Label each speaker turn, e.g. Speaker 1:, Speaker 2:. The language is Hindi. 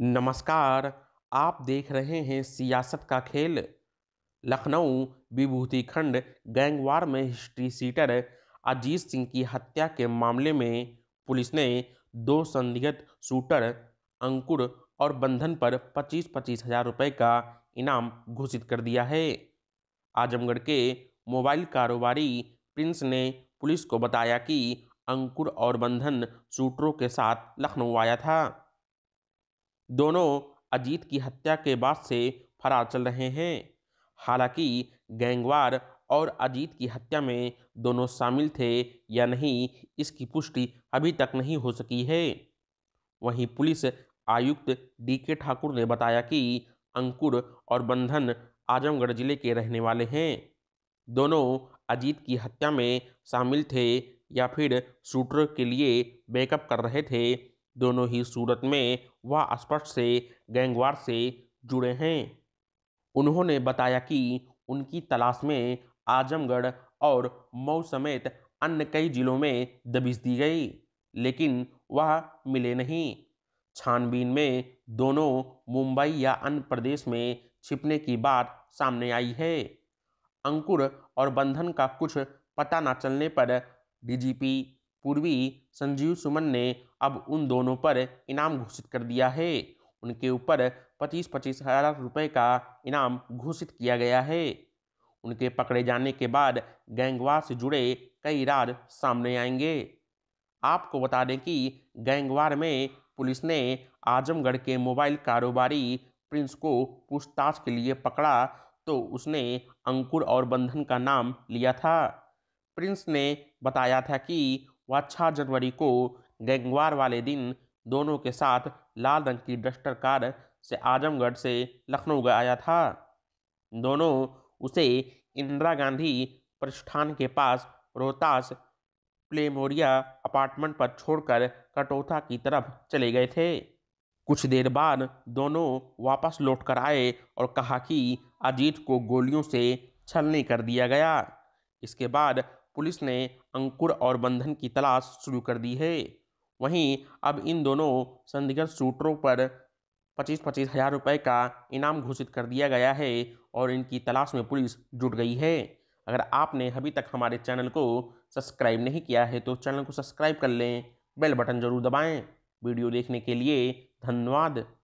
Speaker 1: नमस्कार आप देख रहे हैं सियासत का खेल लखनऊ विभूतिखंड गैंगवार में हिस्ट्री सीटर अजीत सिंह की हत्या के मामले में पुलिस ने दो संदिग्ध शूटर अंकुर और बंधन पर पच्चीस पच्चीस हजार रुपये का इनाम घोषित कर दिया है आजमगढ़ के मोबाइल कारोबारी प्रिंस ने पुलिस को बताया कि अंकुर और बंधन शूटरों के साथ लखनऊ आया था दोनों अजीत की हत्या के बाद से फरार चल रहे हैं हालांकि गैंगवार और अजीत की हत्या में दोनों शामिल थे या नहीं इसकी पुष्टि अभी तक नहीं हो सकी है वहीं पुलिस आयुक्त डी के ठाकुर ने बताया कि अंकुर और बंधन आजमगढ़ जिले के रहने वाले हैं दोनों अजीत की हत्या में शामिल थे या फिर शूटर के लिए बैकअप कर रहे थे दोनों ही सूरत में व स्पष्ट से गैंगवार से जुड़े हैं उन्होंने बताया कि उनकी तलाश में आजमगढ़ और मऊ समेत अन्य कई जिलों में दबिश दी गई लेकिन वह मिले नहीं छानबीन में दोनों मुंबई या अन्य प्रदेश में छिपने की बात सामने आई है अंकुर और बंधन का कुछ पता न चलने पर डीजीपी पूर्वी संजीव सुमन ने अब उन दोनों पर इनाम घोषित कर दिया है उनके ऊपर पच्चीस पच्चीस हजार रुपये का इनाम घोषित किया गया है उनके पकड़े जाने के बाद गैंगवार से जुड़े कई राज सामने आएंगे आपको बता दें कि गैंगवार में पुलिस ने आजमगढ़ के मोबाइल कारोबारी प्रिंस को पूछताछ के लिए पकड़ा तो उसने अंकुर और बंधन का नाम लिया था प्रिंस ने बताया था कि व छः जनवरी को गैंगवार वाले दिन दोनों के साथ लाल रंग की डस्टर कार से आजमगढ़ से लखनऊ आया था दोनों उसे इंदिरा गांधी प्रतिष्ठान के पास रोहतास प्लेमोरिया अपार्टमेंट पर छोड़कर कटोथा की तरफ चले गए थे कुछ देर बाद दोनों वापस लौटकर आए और कहा कि अजीत को गोलियों से छलनी कर दिया गया इसके बाद पुलिस ने अंकुर और बंधन की तलाश शुरू कर दी है वहीं अब इन दोनों संदिग्ध शूटरों पर पच्चीस पच्चीस हजार रुपये का इनाम घोषित कर दिया गया है और इनकी तलाश में पुलिस जुट गई है अगर आपने अभी तक हमारे चैनल को सब्सक्राइब नहीं किया है तो चैनल को सब्सक्राइब कर लें बेल बटन जरूर दबाएं वीडियो देखने के लिए धन्यवाद